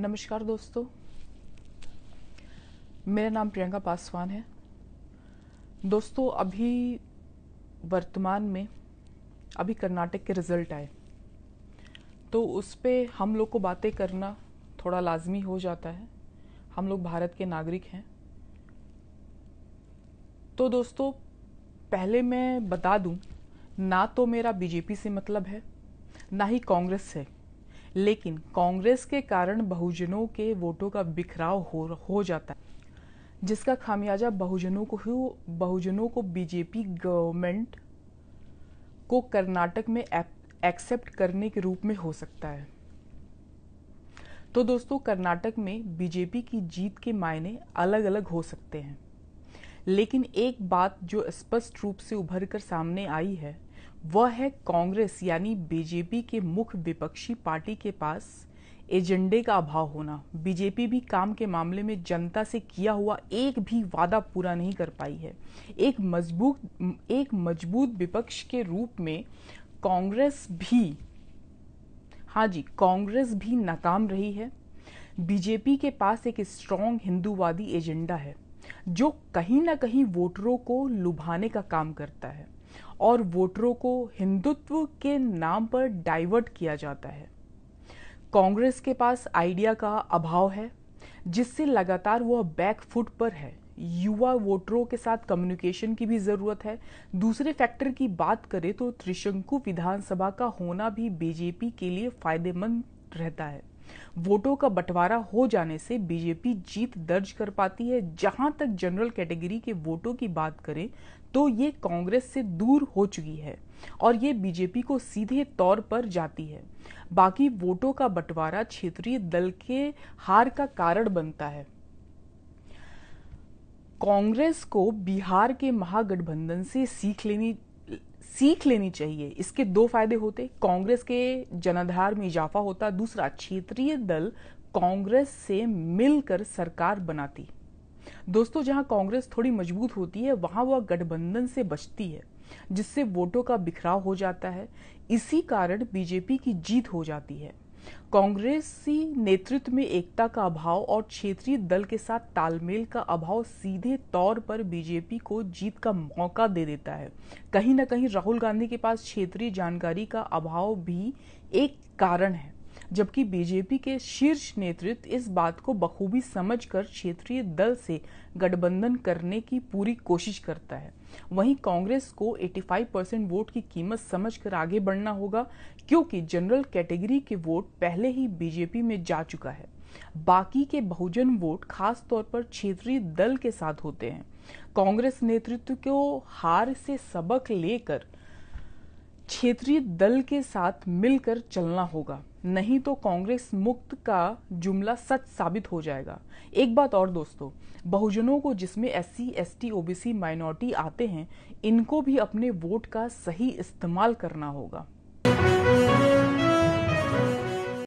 नमस्कार दोस्तों मेरा नाम प्रियंका पासवान है दोस्तों अभी वर्तमान में अभी कर्नाटक के रिजल्ट आए तो उस पर हम लोग को बातें करना थोड़ा लाजमी हो जाता है हम लोग भारत के नागरिक हैं तो दोस्तों पहले मैं बता दूं ना तो मेरा बीजेपी से मतलब है ना ही कांग्रेस से लेकिन कांग्रेस के कारण बहुजनों के वोटों का बिखराव हो, हो जाता है जिसका खामियाजा बहुजनों को बहुजनों को बीजेपी गवर्नमेंट को कर्नाटक में एक्सेप्ट करने के रूप में हो सकता है तो दोस्तों कर्नाटक में बीजेपी की जीत के मायने अलग अलग हो सकते हैं लेकिन एक बात जो स्पष्ट रूप से उभर कर सामने आई है वह है कांग्रेस यानी बीजेपी के मुख्य विपक्षी पार्टी के पास एजेंडे का अभाव होना बीजेपी भी काम के मामले में जनता से किया हुआ एक भी वादा पूरा नहीं कर पाई है एक मजबूत एक मजबूत विपक्ष के रूप में कांग्रेस भी हाँ जी कांग्रेस भी नाकाम रही है बीजेपी के पास एक स्ट्रांग हिंदूवादी एजेंडा है जो कहीं ना कहीं वोटरों को लुभाने का काम करता है और वोटरों को हिंदुत्व के नाम पर डाइवर्ट किया जाता है कांग्रेस के पास आइडिया का अभाव है जिससे लगातार वह बैक फुट पर है युवा वोटरों के साथ कम्युनिकेशन की भी जरूरत है दूसरे फैक्टर की बात करें तो त्रिशंकु विधानसभा का होना भी बीजेपी के लिए फायदेमंद रहता है वोटों का बंटवारा हो जाने से बीजेपी जीत दर्ज कर पाती है जहां तक जनरल कैटेगरी के वोटों की बात करें तो ये कांग्रेस से दूर हो चुकी है और ये बीजेपी को सीधे तौर पर जाती है बाकी वोटों का बंटवारा क्षेत्रीय दल के हार का कारण बनता है कांग्रेस को बिहार के महागठबंधन से सीख लेनी सीख लेनी चाहिए इसके दो फायदे होते कांग्रेस के जनाधार में इजाफा होता दूसरा क्षेत्रीय दल कांग्रेस से मिलकर सरकार बनाती दोस्तों जहां कांग्रेस थोड़ी मजबूत होती है वहां वह गठबंधन से बचती है जिससे वोटों का बिखराव हो जाता है इसी कारण बीजेपी की जीत हो जाती है कांग्रेसी नेतृत्व में एकता का अभाव और क्षेत्रीय दल के साथ तालमेल का अभाव सीधे तौर पर बीजेपी को जीत का मौका दे देता है कहीं ना कहीं राहुल गांधी के पास क्षेत्रीय जानकारी का अभाव भी एक कारण है जबकि बीजेपी के शीर्ष नेतृत्व इस बात को बखूबी समझकर क्षेत्रीय दल से गठबंधन करने की पूरी कोशिश करता है वहीं कांग्रेस को 85 परसेंट वोट की कीमत समझकर आगे बढ़ना होगा क्योंकि जनरल कैटेगरी के वोट पहले ही बीजेपी में जा चुका है बाकी के बहुजन वोट खास तौर पर क्षेत्रीय दल के साथ होते हैं कांग्रेस नेतृत्व को हार से सबक लेकर क्षेत्रीय दल के साथ मिलकर चलना होगा नहीं तो कांग्रेस मुक्त का जुमला सच साबित हो जाएगा एक बात और दोस्तों बहुजनों को जिसमें S C S T OBC minority आते हैं इनको भी अपने वोट का सही इस्तेमाल करना होगा